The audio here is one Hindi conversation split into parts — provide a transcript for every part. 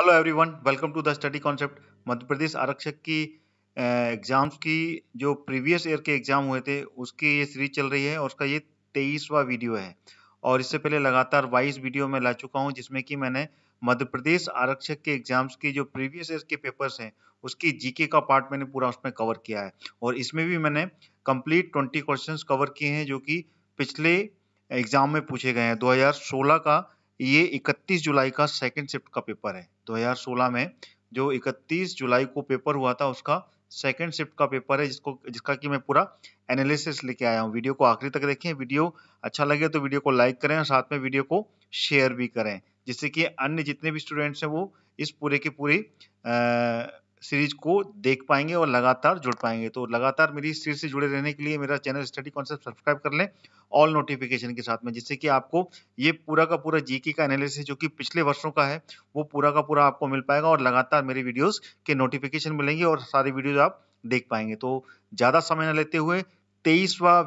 Hello everyone welcome to the study concept Madhya Pradesh आरक्षक की एग्जाम्स की जो प्रीवियस ईयर के एग्जाम हुए थे उसकी ये सीरीज चल रही है और उसका ये तेईसवा वीडियो है और इससे पहले लगातार बाईस वीडियो मैं ला चुका हूँ जिसमें कि मैंने मध्य प्रदेश आरक्षक के एग्जाम्स की जो प्रीवियस ईयर के पेपर्स हैं उसकी जीके का पार्ट मैंने पूरा उसमें कवर किया है और इसमें भी मैंने कंप्लीट ट्वेंटी क्वेश्चन कवर किए हैं जो कि पिछले एग्जाम में पूछे गए हैं 2016 का ये 31 जुलाई का सेकंड शिफ्ट का पेपर है 2016 में जो 31 जुलाई को पेपर हुआ था उसका सेकेंड शिफ्ट का पेपर है जिसको जिसका कि मैं पूरा एनालिसिस लेके आया हूँ वीडियो को आखिरी तक देखें वीडियो अच्छा लगे तो वीडियो को लाइक करें और साथ में वीडियो को शेयर भी करें जिससे कि अन्य जितने भी स्टूडेंट्स हैं वो इस पूरे के पूरी सीरीज को देख पाएंगे और लगातार जुड़ पाएंगे तो लगातार मेरी सीरीज से जुड़े रहने के लिए मेरा चैनल स्टडी कॉन्सेप्ट सब्सक्राइब कर लें ऑल नोटिफिकेशन के साथ में जिससे कि आपको ये पूरा का पूरा जीके का एनालिसिस जो कि पिछले वर्षों का है वो पूरा का पूरा आपको मिल पाएगा और लगातार मेरे वीडियोज़ के नोटिफिकेशन मिलेंगे और सारे वीडियोज़ आप देख पाएंगे तो ज़्यादा समय न लेते हुए तेईसवा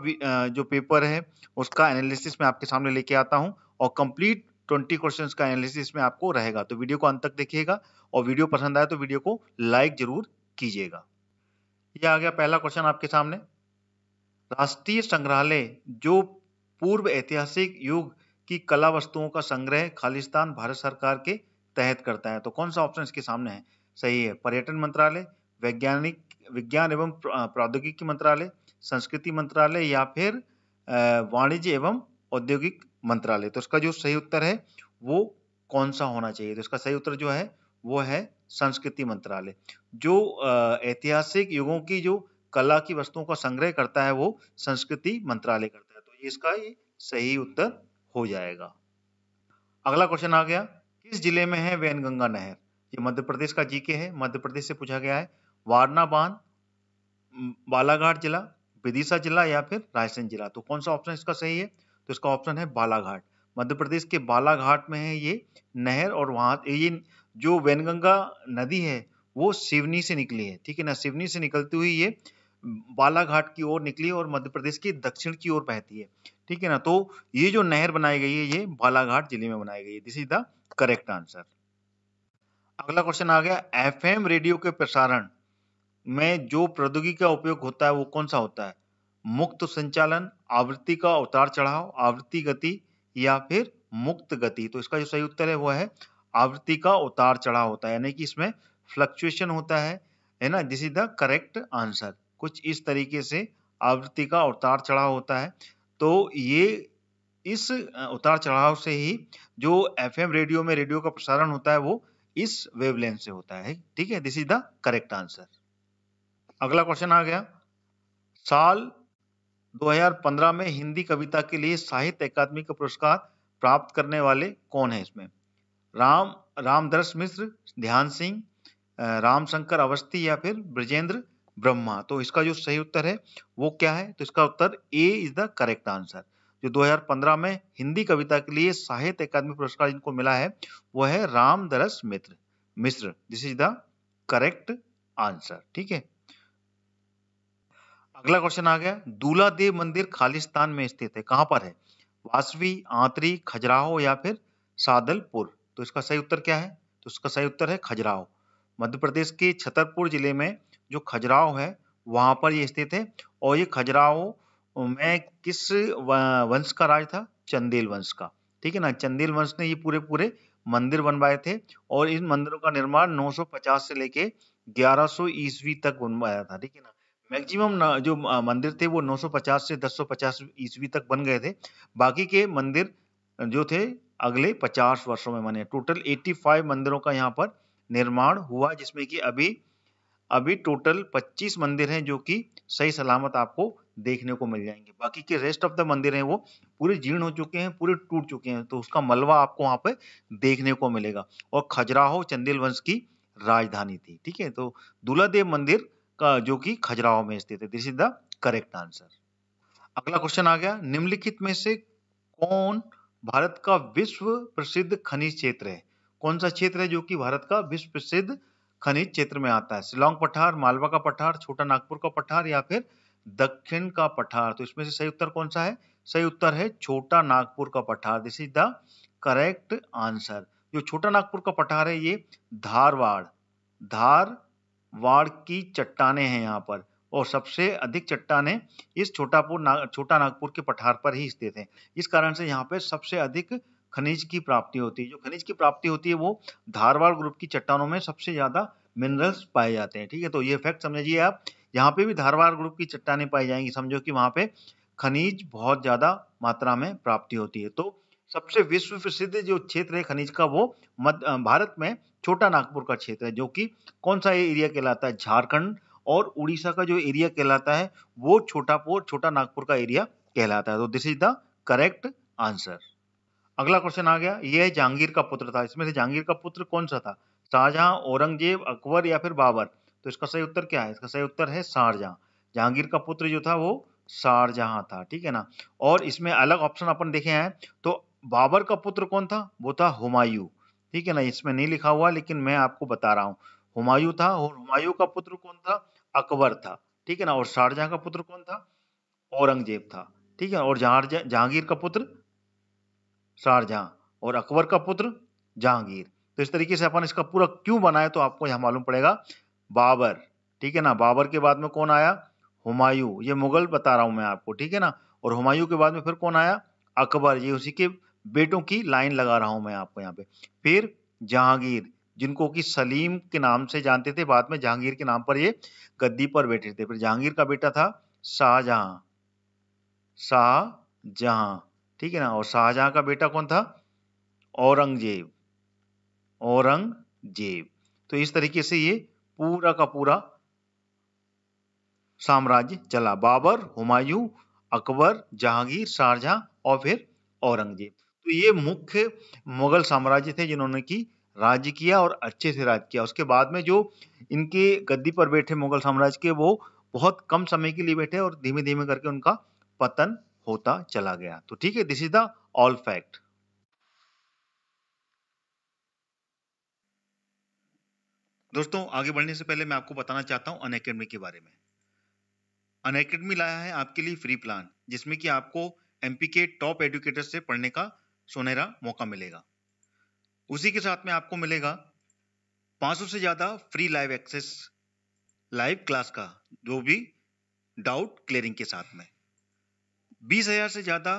जो पेपर है उसका एनालिसिस मैं आपके सामने लेके आता हूँ और कंप्लीट ट्वेंटी क्वेश्चन का एनालिसिस में आपको रहेगा तो वीडियो को अंत तक देखिएगा और वीडियो पसंद आए तो वीडियो को लाइक जरूर कीजिएगा यह आ गया पहला क्वेश्चन आपके सामने राष्ट्रीय संग्रहालय जो पूर्व ऐतिहासिक युग की कला वस्तुओं का संग्रह खालिस्तान भारत सरकार के तहत करता है तो कौन सा ऑप्शन इसके सामने है सही है पर्यटन मंत्रालय वैज्ञानिक विज्ञान एवं प्रौद्योगिकी मंत्रालय संस्कृति मंत्रालय या फिर वाणिज्य एवं औद्योगिक मंत्रालय तो इसका जो सही उत्तर है वो कौन सा होना चाहिए तो इसका सही उत्तर जो है वो है संस्कृति मंत्रालय जो ऐतिहासिक युगों की जो कला की वस्तुओं का संग्रह करता है वो संस्कृति मंत्रालय करता है तो इसका ये सही उत्तर हो जाएगा अगला क्वेश्चन आ गया किस जिले में है वैनगंगा नहर ये मध्य प्रदेश का जीके है मध्य प्रदेश से पूछा गया है वारना बांध बालाघाट जिला विदिशा जिला या फिर रायसेन जिला तो कौन सा ऑप्शन इसका सही है तो इसका ऑप्शन है बालाघाट मध्य प्रदेश के बालाघाट में है ये नहर और वहाँ ये जो वैनगंगा नदी है वो सिवनी से निकली है ठीक है ना सिवनी से निकलती हुई ये बालाघाट की ओर निकली और मध्य प्रदेश की दक्षिण की ओर बहती है ठीक है ना तो ये जो नहर बनाई गई है ये बालाघाट जिले में बनाई गई है this is the correct answer अगला क्वेश्चन आ गया एफएम रेडियो के प्रसारण में जो प्रौद्योगिकी का उपयोग होता है वो कौन सा होता है मुक्त संचालन आवृत्ति का अवतार चढ़ाव आवृत्ति गति या फिर मुक्त गति तो इसका जो सही उत्तर है वह है आवृत्ति का उतार चढ़ाव होता है यानी कि इसमें फ्लक्चुएशन होता है है ना this is the correct answer कुछ इस तरीके से आवृत्ति का उतार चढ़ाव होता है तो ये इस उतार चढ़ाव से ही जो एफएम रेडियो में रेडियो का प्रसारण होता है वो इस वेवलेंथ से होता है ठीक है this is the correct answer अगला क्वेश्चन आ गया साल 2015 में हिंदी कविता के लिए साहित्य अकादमी का पुरस्कार प्राप्त करने वाले कौन है इसमें राम रामदर्श मिश्र ध्यान सिंह रामशंकर अवस्थी या फिर ब्रजेंद्र ब्रह्मा तो इसका जो सही उत्तर है वो क्या है तो इसका उत्तर A is the correct answer जो 2015 में हिंदी कविता के लिए साहित्य अकादमी पुरस्कार जिनको मिला है वो है Ramdaras Mitra Mishra this is the correct answer ठीक है अगला क्वेश्चन आ गया दूल्हा देव मंदिर खालिस्तान में स्थित है कहां पर है वासवी आंतरी खजुराहो या फिर सादलपुर तो इसका सही उत्तर क्या है तो इसका सही उत्तर है खजुराहो मध्य प्रदेश के छतरपुर जिले में जो खजुराहो है वहां पर ये स्थित है और ये खजुराहो में किस वंश का राज था चंदेल वंश का ठीक है ना चंदेल वंश ने ये पूरे पूरे मंदिर बनवाए थे और इन मंदिरों का निर्माण 950 से लेके 1100 ईस्वी तक बनवाया था ठीक है ना मैक्सिमम जो मंदिर थे वो 950 से 1050 ईस्वी तक बन गए थे बाकी के मंदिर जो थे अगले 50 वर्षों में बने टोटल 85 मंदिरों का यहाँ पर निर्माण हुआ जिसमें कि अभी अभी टोटल 25 मंदिर हैं जो कि सही सलामत आपको देखने को मिल जाएंगे बाकी के रेस्ट ऑफ द मंदिर हैं वो पूरे जीर्ण हो चुके हैं पूरे टूट चुके हैं तो उसका मलबा आपको वहाँ पे देखने को मिलेगा और खजुराहो चंदेल वंश की राजधानी थी ठीक है तो दुलादेव देव मंदिर जो कि खजुराहो में स्थित है this is the correct answer अगला क्वेश्चन आ गया निम्नलिखित में से कौन भारत का विश्व प्रसिद्ध खनिज क्षेत्र है कौन सा क्षेत्र है जो कि भारत का विश्व प्रसिद्ध खनिज क्षेत्र में आता है शिलोंग पठार मालवा का पठार छोटा नागपुर का पठार या फिर दक्षिण का पठार तो इसमें से सही उत्तर कौन सा है सही उत्तर है छोटा नागपुर का पठार this is the correct answer जो छोटा नागपुर का पठार है ये धारवाड़ धार वाड़ की चट्टाने हैं यहाँ पर और सबसे अधिक चट्टानें इस छोटापुर नाग छोटा नागपुर के पठार पर ही स्थित हैं इस कारण से यहाँ पर सबसे अधिक खनिज की प्राप्ति होती है जो खनिज की प्राप्ति होती है वो धारवाड़ ग्रुप की चट्टानों में सबसे ज़्यादा मिनरल्स पाए जाते हैं ठीक है तो ये फैक्ट समझिए आप यहाँ पे भी धारवाड़ ग्रुप की चट्टाने पाई जाएंगी समझो कि वहाँ पे खनिज बहुत ज़्यादा मात्रा में प्राप्ति होती है तो सबसे विश्व प्रसिद्ध जो क्षेत्र है खनिज का वो मध्य भारत में छोटा नागपुर का क्षेत्र है जो कि कौन सा एरिया कहलाता है झारखंड और उड़ीसा का जो एरिया कहलाता है वो छोटापुर छोटा नागपुर का एरिया कहलाता है तो this is the correct answer अगला क्वेश्चन आ गया ये जहांगीर का पुत्र था इसमें से जहांगीर का पुत्र कौन सा था शाहजहां औरंगजेब अकबर या फिर बाबर तो इसका सही उत्तर क्या है इसका सही उत्तर है शाहजहां जहांगीर का पुत्र जो था वो शाहजहां था ठीक है ना और इसमें अलग ऑप्शन अपन देखे हैं तो बाबर का पुत्र कौन था वो था हुमायूं ठीक है ना इसमें नहीं लिखा हुआ लेकिन मैं आपको बता रहा हूँ हुमायूं था और हुमायूं का पुत्र कौन था अकबर था ठीक है ना और शाहजहां का पुत्र कौन था औरंगजेब था ठीक है और जहांगीर का पुत्र शाहजहां और अकबर का पुत्र जहांगीर तो इस तरीके से अपन इसका पूरा क्यों बनाए तो आपको यहां मालूम पड़ेगा बाबर ठीक है ना बाबर के बाद में कौन आया हुमायूं ये मुगल बता रहा हूँ मैं आपको ठीक है ना और हुमायूं के बाद में फिर कौन आया अकबर ये उसी के बेटों की लाइन लगा रहा हूं मैं आपको यहाँ पे फिर जहांगीर जिनको कि सलीम के नाम से जानते थे बाद में जहांगीर के नाम पर ये गद्दी पर बैठे थे फिर जहांगीर का बेटा था शाहजहां शाहजहां ठीक है ना और शाहजहां का बेटा कौन था औरंगजेब औरंगजेब तो इस तरीके से ये पूरा का पूरा साम्राज्य चला बाबर हुमायूं अकबर जहांगीर शाहजहां और फिर औरंगजेब तो ये मुख्य मुगल साम्राज्य थे जिन्होंने की राज्य किया और अच्छे से राज किया उसके बाद में जो इनके गद्दी पर बैठे मुगल साम्राज्य के वो बहुत कम समय के लिए बैठे और धीमे धीमे करके उनका पतन होता चला गया तो ठीक है this is the all fact दोस्तों आगे बढ़ने से पहले मैं आपको बताना चाहता हूं अनएकेडमी के बारे में अनएकेडमी लाया है आपके लिए फ्री प्लान जिसमें कि आपको एमपी के टॉप एडुकेटर से पढ़ने का सुनहरा मौका मिलेगा उसी के साथ में आपको मिलेगा 500 से ज़्यादा free live access live class का जो भी डाउट क्लियरिंग के साथ में 20,000 से ज़्यादा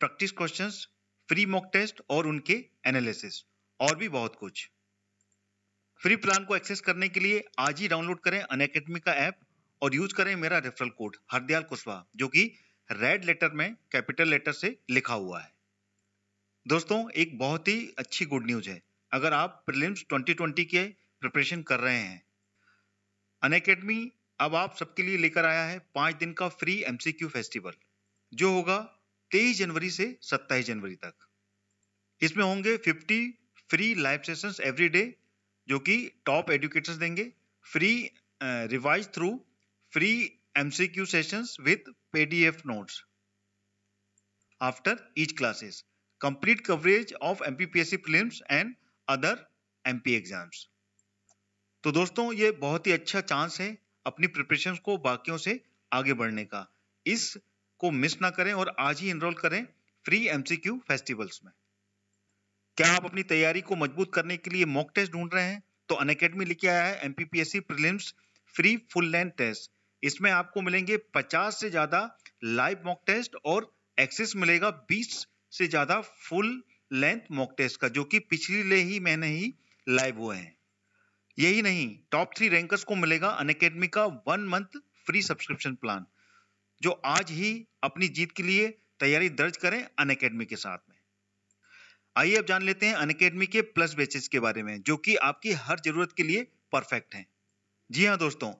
practice questions free mock test और उनके एनालिसिस और भी बहुत कुछ फ्री प्लान को एक्सेस करने के लिए आज ही डाउनलोड करें अन का ऐप और यूज करें मेरा रेफरल कोड हरदयाल कुशवाहा जो कि रेड लेटर में कैपिटल लेटर से लिखा हुआ है दोस्तों एक बहुत ही अच्छी गुड न्यूज है अगर आप प्रिलिम्स 2020 के प्रिपरेशन कर रहे हैं अन अकेडमी अब आप सबके लिए लेकर आया है पांच दिन का फ्री एमसीक्यू फेस्टिवल जो होगा 23 जनवरी से 27 जनवरी तक इसमें होंगे 50 free live sessions every day जो कि टॉप एडुकेटर्स देंगे free revise through free MCQ sessions with PDF notes after each classes complete coverage of MPPSC prelims and other MP exams. तो दोस्तों ये बहुत ही अच्छा चांस है अपनी प्रिपरेशन को बाकियों से आगे बढ़ने का इस को मिस ना करें और आज ही इनरोल करें फ्री एमसीक्यू फेस्टिवल्स में क्या आप अपनी तैयारी को मजबूत करने के लिए मॉक टेस्ट ढूंढ रहे हैं तो अन अकेडमी लेके आया है MPPSC prelims free full length test इसमें आपको मिलेंगे 50 से ज्यादा लाइव मॉक टेस्ट और एक्सेस मिलेगा 20 से ज़्यादा फुल लेंथ मॉक टेस्ट का जो कि पिछली ले ही मैंने ही लाइव हुए हैं यही नहीं टॉप थ्री रैंकर्स को मिलेगा अनकेडमी का one month free subscription plan जो आज ही अपनी जीत के लिए तैयारी दर्ज करें अनकेडमी के साथ में आइए अब जान लेते हैं अनकेडमी के प्लस बेचेस के बारे में जो कि आपकी हर जरूरत के लिए परफेक्ट हैं जी हाँ दोस्तों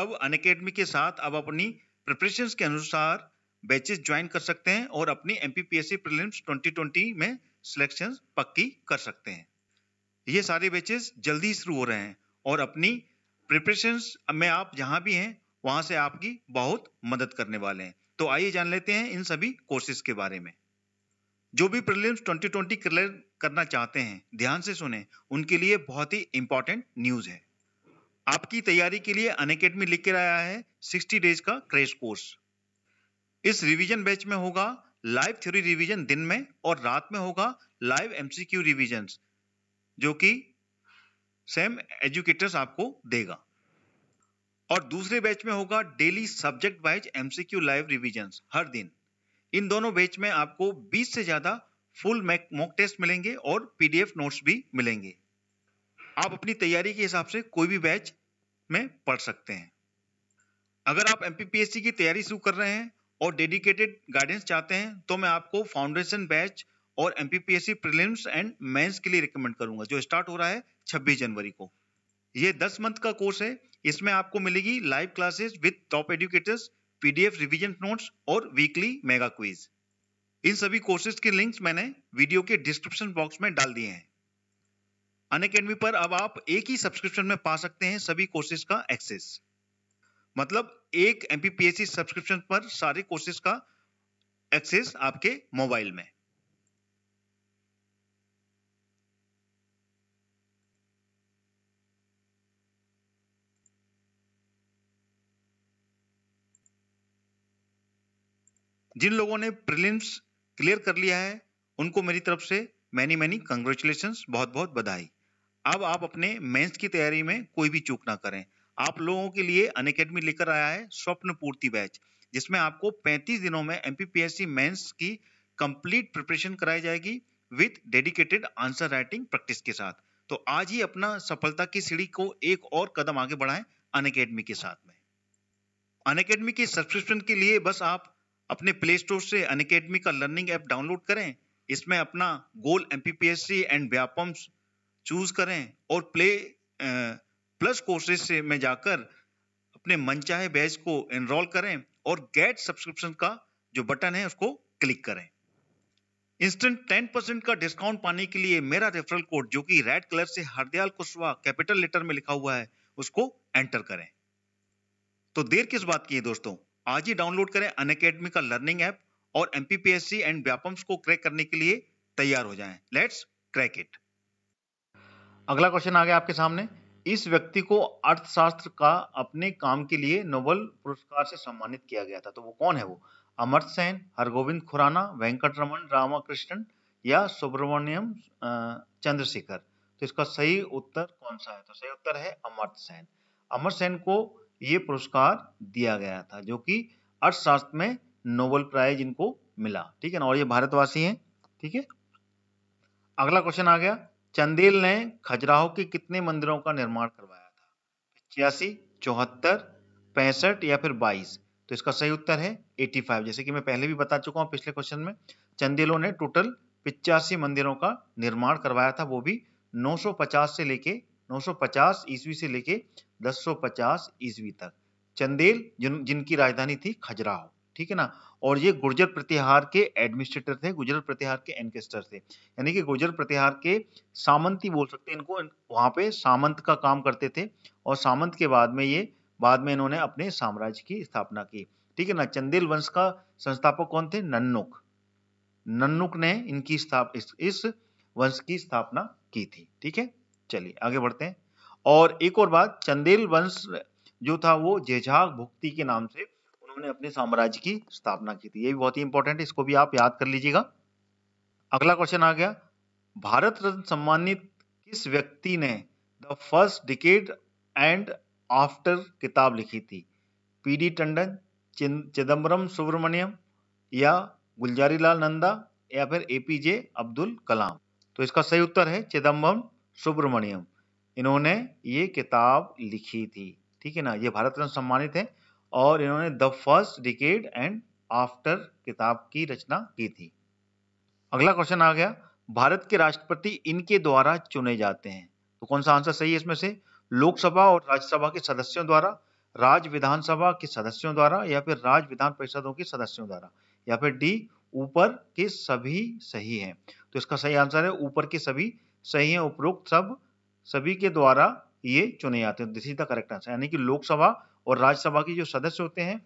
अब अनकेडमी के साथ अब अपनी प्रिपरेशन के अनुसार बैचेस ज्वाइन कर सकते हैं और अपनी एम पी ट्वेंटी ट्वेंटी में सिलेक्शन पक्की कर सकते हैं ये सारे बैचेस जल्दी शुरू हो रहे हैं और अपनी प्रिपरेशन में आप जहाँ भी हैं वहाँ से आपकी बहुत मदद करने वाले हैं तो आइए जान लेते हैं इन सभी कोर्सेज के बारे में जो भी प्रीलिम्स 2020 क्लियर करना चाहते हैं ध्यान से सुने उनके लिए बहुत ही इंपॉर्टेंट न्यूज़ है आपकी तैयारी के लिए अन अकेडमी लिख कर आया है 60 डेज का क्रेश कोर्स इस रिवीजन बैच में होगा लाइव थ्योरी रिवीजन दिन में और रात में होगा लाइव एमसीक्यू रिवीजन जो कि सेम एजुकेटर्स आपको देगा और दूसरे बैच में होगा daily subject wise MCQ live revision हर दिन इन दोनों बैच में आपको 20 से ज्यादा फुल मॉक टेस्ट मिलेंगे और पीडीएफ नोट्स भी मिलेंगे आप अपनी तैयारी के हिसाब से कोई भी बैच में पढ़ सकते हैं अगर आप एमपीपीएससी की तैयारी शुरू कर रहे हैं और डेडिकेटेड गाइडेंस चाहते हैं तो मैं आपको फाउंडेशन बैच और एम प्रीलिम्स एंड मेंस के लिए रिकमेंड करूंगा जो स्टार्ट हो रहा है 26 जनवरी को ये 10 मंथ का कोर्स है इसमें आपको मिलेगी live classes with top educators PDF revision notes और वीकली मेगा क्विज इन सभी कोर्सेज के लिंक्स मैंने वीडियो के डिस्क्रिप्शन बॉक्स में डाल दिए हैं अन अकेडमी पर अब आप एक ही सब्सक्रिप्शन में पा सकते हैं सभी कोर्सेज का एक्सेस मतलब एक एमपीपीएससी सब्सक्रिप्शन पर सारे कोर्सेज का एक्सेस आपके मोबाइल में जिन लोगों ने प्रीलिम्स क्लियर कर लिया है उनको मेरी तरफ से मैनी मैनी कंग्रेचुलेशन बहुत बहुत बधाई अब आप अपने मेंस की तैयारी में कोई भी चूक ना करें आप लोगों के लिए अनकेडमी लेकर आया है स्वप्न पूर्ति बैच जिसमें आपको 35 दिनों में एम पी मेंस की कंप्लीट प्रिपरेशन कराई जाएगी with dedicated answer writing practice के साथ तो आज ही अपना सफलता की सीढ़ी को एक और कदम आगे बढ़ाएं अनकेडमी के साथ में अनकेडमी के सब्सक्रिप्शन के लिए बस आप अपने प्ले स्टोर से अनकेडमी का लर्निंग ऐप डाउनलोड करें इसमें अपना goal M and Vyapam choose करें और प्ले आ, प्लस कोर्सेज से में जाकर अपने मनचाहे बैच को एनरोल करें और गेट सब्सक्रिप्शन का जो बटन है उसको क्लिक करें इंस्टेंट टेन परसेंट का डिस्काउंट पाने के लिए मेरा रेफरल कोड जो कि रेड कलर से हरदयाल कुशवा कैपिटल लेटर में लिखा हुआ है उसको एंटर करें तो देर किस बात की है दोस्तों आज ही डाउनलोड करें अन का लर्निंग ऐप और एमपीपीएससी एंड व्यापम्स को क्रैक करने के लिए तैयार हो जाएं लेट्स क्रैक इट अगला क्वेश्चन आ गया आपके सामने इस व्यक्ति को अर्थशास्त्र का अपने काम के लिए नोबल पुरस्कार से सम्मानित किया गया था तो वो कौन है वो अमर सेन हरगोविंद खुराना वेंकट रमन रामाकृष्णन या सुब्रमण्यम चंद्रशेखर तो इसका सही उत्तर कौन सा है तो सही उत्तर है अमर सेन अमर सेन को ये पुरस्कार दिया गया था जो कि अर्थशास्त्र में नोबल प्राइज इनको मिला ठीक है ना और ये भारतवासी हैं ठीक है अगला क्वेश्चन आ गया चंदेल ने खजुराहो के कितने मंदिरों का निर्माण करवाया था छियासी चौहत्तर पैंसठ या फिर बाईस तो इसका सही उत्तर है 85 जैसे कि मैं पहले भी बता चुका हूँ पिछले क्वेश्चन में चंदेलों ने टोटल पिचासी मंदिरों का निर्माण करवाया था वो भी 950 से लेके 950 ईस्वी से लेके 1050 ईस्वी तक चंदेल जिन जिनकी राजधानी थी खजुराहो ठीक है ना और ये गुर्जर प्रतिहार के एडमिनिस्ट्रेटर थे गुर्जर प्रतिहार के एनकेस्टर थे यानी कि गुर्जर प्रतिहार के सामंती बोल सकते हैं इनको वहाँ पे सामंत का काम करते थे और सामंत के बाद में ये बाद में इन्होंने अपने साम्राज्य की स्थापना की ठीक है ना चंदेल वंश का संस्थापक कौन थे नन्नुक नन्नुक ने इनकी स्थाप इस, इस वंश की स्थापना की थी ठीक है चलिए आगे बढ़ते हैं और एक और बात चंदेल वंश जो था वो जेझाग भुक्ति के नाम से उन्होंने अपने साम्राज्य की स्थापना की थी ये भी बहुत ही इंपॉर्टेंट है इसको भी आप याद कर लीजिएगा अगला क्वेश्चन आ गया भारत रत्न सम्मानित किस व्यक्ति ने the first decade and after किताब लिखी थी पी डी टंडन चिदम्बरम सुब्रमण्यम या गुलजारी लाल नंदा या फिर ए पी जे अब्दुल कलाम तो इसका सही उत्तर है चिदम्बरम सुब्रमण्यम इन्होंने ये किताब लिखी थी ठीक है ना ये भारत रत्न सम्मानित है और इन्होंने the first decade and after किताब की रचना की थी अगला क्वेश्चन आ गया भारत के राष्ट्रपति इनके द्वारा चुने जाते हैं तो कौन सा आंसर सही है इसमें से लोकसभा और राज्यसभा के सदस्यों द्वारा राज्य विधानसभा के सदस्यों द्वारा या फिर राज्य विधान परिषदों के सदस्यों द्वारा या फिर डी ऊपर के सभी सही हैं तो इसका सही आंसर है ऊपर के सभी सही हैं उपरोक्त सब सभी के द्वारा ये चुने जाते हैं this is the correct answer यानी कि लोकसभा और राज्यसभा के जो सदस्य होते हैं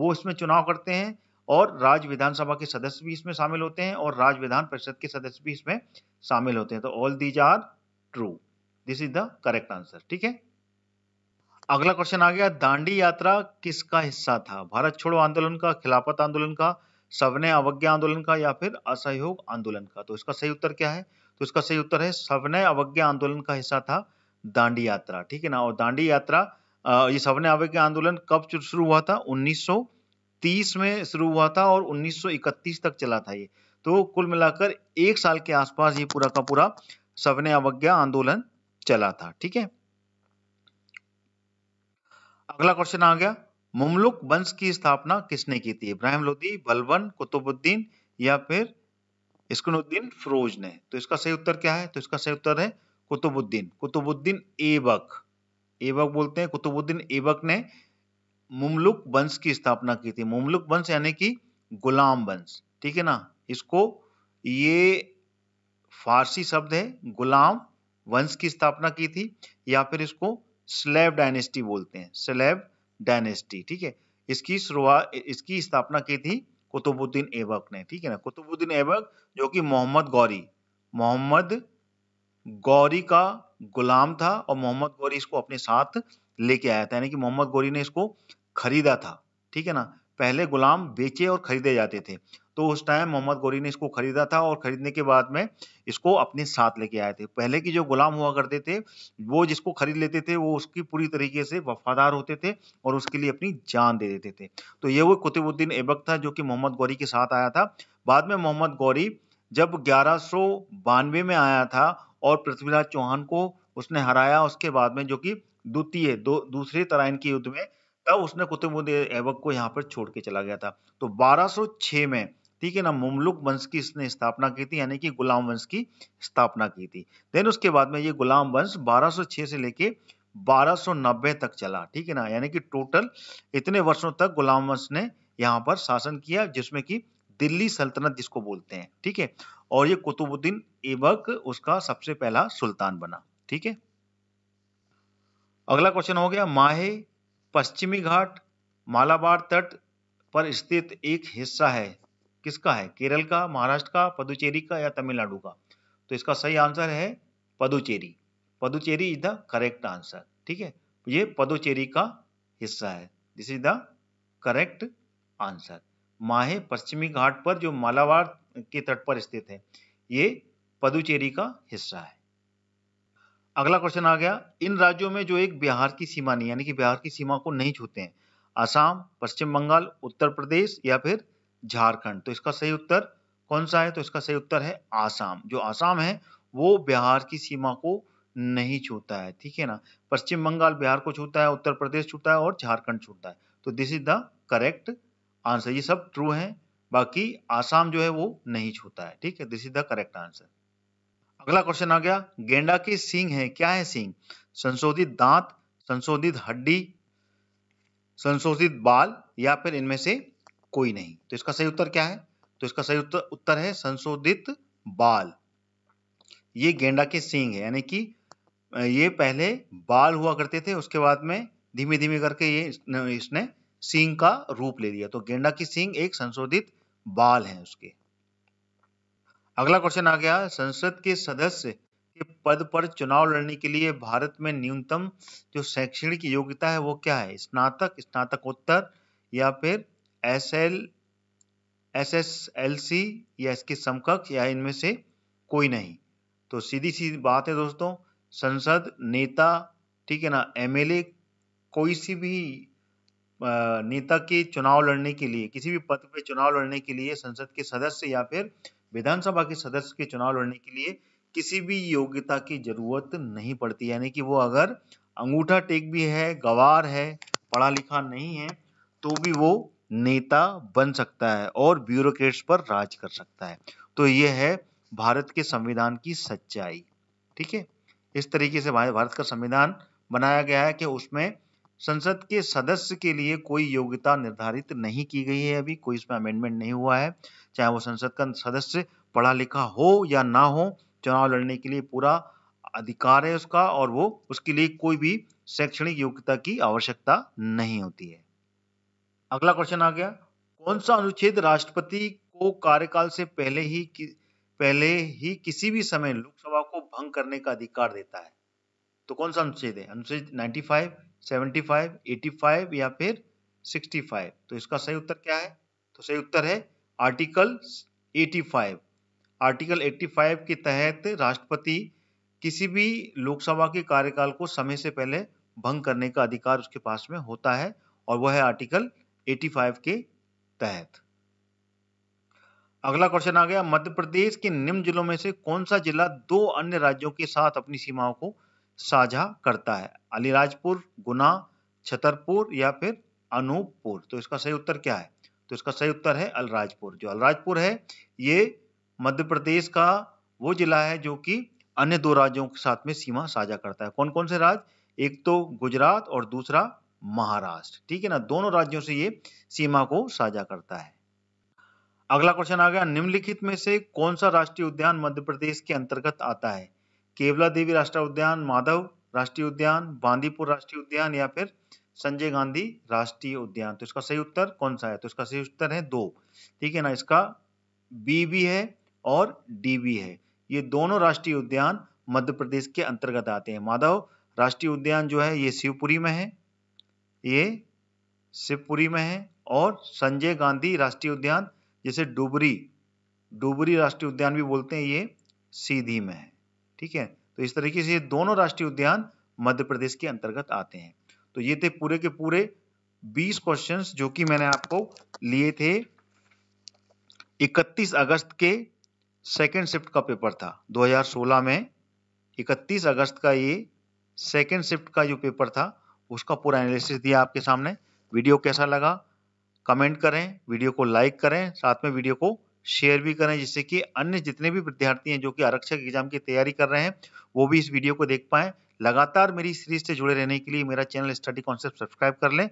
वो इसमें चुनाव करते हैं और राज्य विधानसभा के सदस्य भी इसमें शामिल होते हैं और राज्य विधान परिषद के सदस्य भी इसमें शामिल होते हैं तो all these are true this is the correct answer ठीक है अगला क्वेश्चन आ गया दांडी यात्रा किसका हिस्सा था भारत छोड़ो आंदोलन का खिलाफत आंदोलन का सवने अवज्ञा आंदोलन का या फिर असहयोग आंदोलन का तो इसका सही उत्तर क्या है तो इसका सही उत्तर है सवने अवज्ञा आंदोलन का हिस्सा था दांडी यात्रा ठीक है ना और दांडी यात्रा ये सवर्ण आवेग आंदोलन कब शुरू हुआ था 1930 में शुरू हुआ था और 1931 तक चला था ये तो कुल मिलाकर एक साल के आसपास ये पूरा का पूरा सवर्ण अवज्ञा आंदोलन चला था ठीक है अगला क्वेश्चन आ गया मुमलुक वंश की स्थापना किसने की थी इब्राहिम लोदी बलबन कुतुबुद्दीन या फिर इसकुनुद्दीन फिरोज ने तो इसका सही उत्तर क्या है तो इसका सही उत्तर है कुतुबुद्दीन कुतुबुद्दीन एबक ऐबक बोलते हैं कुतुबुद्दीन ऐबक ने मुमलुक वंश की स्थापना की थी मुमलुक वंश यानी कि गुलाम वंश ठीक है ना इसको ये फारसी शब्द है गुलाम वंश की स्थापना की थी या फिर इसको स्लेब डायनेस्टी बोलते हैं स्लेब डायनेस्टी ठीक है इसकी शुरुआत इसकी स्थापना की थी कुतुबुद्दीन ऐबक ने ठीक है ना कुतुबुद्दीन ऐबक जो कि मोहम्मद गौरी मोहम्मद गौरी का गुलाम था और मोहम्मद गौरी इसको अपने साथ लेके आया था यानी कि मोहम्मद गौरी ने इसको खरीदा था ठीक है ना पहले गुलाम बेचे और खरीदे जाते थे तो उस टाइम मोहम्मद गौरी ने इसको खरीदा था और खरीदने के बाद में इसको अपने साथ लेके आए थे पहले की जो गुलाम हुआ करते थे वो जिसको खरीद लेते थे वो उसकी पूरी तरीके से वफादार होते थे और उसके लिए अपनी जान दे देते थे तो ये वो कुतुबुद्दीन ऐबक था जो कि मोहम्मद गौरी के साथ आया था बाद में मोहम्मद गौरी जब ग्यारह में आया था और पृथ्वीराज चौहान को उसने हराया उसके बाद में जो कि द्वितीय दो दूसरे तराइन के युद्ध में तब उसने कुतुबुद्दीन ऐबक को यहाँ पर छोड़ के चला गया था तो 1206 में ठीक है ना मुमलुक वंश की इसने स्थापना की थी यानी कि गुलाम वंश की स्थापना की थी देन उसके बाद में ये गुलाम वंश बारह से लेके 1290 तक चला ठीक है ना यानी कि टोटल इतने वर्षों तक गुलाम वंश ने यहाँ पर शासन किया जिसमें कि दिल्ली सल्तनत जिसको बोलते हैं ठीक है और ये कुतुबुद्दीन ऐबक उसका सबसे पहला सुल्तान बना ठीक है अगला क्वेश्चन हो गया माहे पश्चिमी घाट मालाबार तट पर स्थित एक हिस्सा है किसका है केरल का महाराष्ट्र का पदुचेरी का या तमिलनाडु का तो इसका सही आंसर है Puducherry Puducherry is the correct answer ठीक है ये पदुचेरी का हिस्सा है this is the correct answer Mahe पश्चिमी घाट पर जो मालावार के तट पर स्थित है ये पदुचेरी का हिस्सा है अगला क्वेश्चन आ गया इन राज्यों में जो एक बिहार की सीमा नहीं यानी कि बिहार की सीमा को नहीं छूते हैं आसाम पश्चिम बंगाल उत्तर प्रदेश या फिर झारखंड तो इसका सही उत्तर कौन सा है तो इसका सही उत्तर है आसाम जो आसाम है वो बिहार की सीमा को नहीं छूता है ठीक है ना पश्चिम बंगाल बिहार को छूता है उत्तर प्रदेश छूता है और झारखंड छूता है तो this is the correct answer ये सब ट्रू है बाकी आसाम जो है वो नहीं छूता है ठीक है this is the correct answer अगला क्वेश्चन आ गया गेंडा के सिंह है क्या है सिंह संशोधित दांत संशोधित हड्डी संशोधित बाल या फिर इनमें से कोई नहीं तो इसका सही उत्तर क्या है तो इसका सही उत्तर उत्तर है संशोधित बाल ये गेंडा के सिंह है यानी कि ये पहले बाल हुआ करते थे उसके बाद में धीमे धीमे करके ये इसने सिंह का रूप ले लिया तो गेंडा की सिंह एक संशोधित बाल है उसके अगला क्वेश्चन आ गया संसद के सदस्य के पद पर चुनाव लड़ने के लिए भारत में न्यूनतम जो शैक्षणिक योग्यता है वो क्या है स्नातक स्नातकोत्तर या फिर S L S S L C या इसके समकक्ष या इनमें से कोई नहीं तो सीधी सीधी बात है दोस्तों संसद नेता ठीक है ना एमएलए कोई सी भी नेता के चुनाव लड़ने के लिए किसी भी पद पर चुनाव लड़ने के लिए संसद के सदस्य या फिर विधानसभा के सदस्य के चुनाव लड़ने के लिए किसी भी योग्यता की जरूरत नहीं पड़ती यानी कि वो अगर अंगूठा टेक भी है गवार है पढ़ा लिखा नहीं है तो भी वो नेता बन सकता है और ब्यूरोक्रेट्स पर राज कर सकता है तो ये है भारत के संविधान की सच्चाई ठीक है इस तरीके से भारत का संविधान बनाया गया है कि उसमें संसद के सदस्य के लिए कोई योग्यता निर्धारित नहीं की गई है अभी कोई इसमें अमेंडमेंट नहीं हुआ है चाहे वो संसद का सदस्य पढ़ा लिखा हो या ना हो चुनाव लड़ने के लिए पूरा अधिकार है उसका और वो उसके लिए कोई भी शैक्षणिक योग्यता की आवश्यकता नहीं होती है अगला क्वेश्चन आ गया कौन सा अनुच्छेद राष्ट्रपति को कार्यकाल से पहले ही पहले ही किसी भी समय लोकसभा को भंग करने का अधिकार देता है तो कौन सा अनुच्छेद है अनुच्छेद 95 75, 85 या फिर 65 तो इसका सही उत्तर क्या है तो सही उत्तर है आर्टिकल 85 आर्टिकल 85 के तहत राष्ट्रपति किसी भी लोकसभा के कार्यकाल को समय से पहले भंग करने का अधिकार उसके पास में होता है और वह है आर्टिकल 85 के तहत अगला क्वेश्चन आ गया मध्य प्रदेश के निम्न जिलों में से कौन सा जिला दो अन्य राज्यों के साथ अपनी सीमाओं को साझा करता है अलीराजपुर गुना छतरपुर या फिर अनूपपुर तो इसका सही उत्तर क्या है तो इसका सही उत्तर है अलराजपुर जो अलराजपुर है ये मध्य प्रदेश का वो जिला है जो कि अन्य दो राज्यों के साथ में सीमा साझा करता है कौन कौन से राज्य एक तो गुजरात और दूसरा महाराष्ट्र ठीक है ना दोनों राज्यों से ये सीमा को साझा करता है अगला क्वेश्चन आ गया निम्नलिखित में से कौन सा राष्ट्रीय उद्यान मध्य प्रदेश के अंतर्गत आता है केवला देवी राष्ट्रीय उद्यान माधव राष्ट्रीय उद्यान बांदीपुर राष्ट्रीय उद्यान या फिर संजय गांधी राष्ट्रीय उद्यान तो इसका सही उत्तर कौन सा है तो इसका सही उत्तर है दो ठीक है ना इसका बी भी है और डी भी है ये दोनों राष्ट्रीय उद्यान मध्य प्रदेश के अंतर्गत आते हैं माधव राष्ट्रीय उद्यान जो है ये शिवपुरी में है ये शिवपुरी में है और संजय गांधी राष्ट्रीय उद्यान जैसे डुबरी डुबरी राष्ट्रीय उद्यान भी बोलते हैं ये सीधी में है ठीक है तो इस तरीके से ये दोनों राष्ट्रीय उद्यान मध्य प्रदेश के अंतर्गत आते हैं तो ये थे पूरे के पूरे 20 क्वेश्चंस जो कि मैंने आपको लिए थे 31 अगस्त के सेकेंड शिफ्ट का पेपर था 2016 में 31 अगस्त का ये सेकेंड शिफ्ट का जो पेपर था उसका पूरा एनालिसिस दिया आपके सामने वीडियो कैसा लगा कमेंट करें वीडियो को लाइक करें साथ में वीडियो को शेयर भी करें जिससे कि अन्य जितने भी विद्यार्थी हैं जो कि आरक्षक एग्जाम की तैयारी कर रहे हैं वो भी इस वीडियो को देख पाएं लगातार मेरी सीरीज से जुड़े रहने के लिए मेरा चैनल स्टडी कॉन्सेप्ट सब्सक्राइब कर लें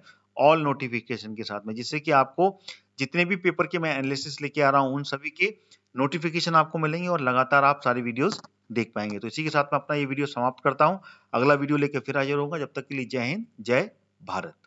ऑल नोटिफिकेशन के साथ में जिससे कि आपको जितने भी पेपर के मैं एनालिसिस लेके आ रहा हूँ उन सभी के नोटिफिकेशन आपको मिलेंगे और लगातार आप सारी वीडियोस देख पाएंगे तो इसी के साथ मैं अपना ये वीडियो समाप्त करता हूँ अगला वीडियो लेकर फिर हाजिर होगा जब तक के लिए जय हिंद जय भारत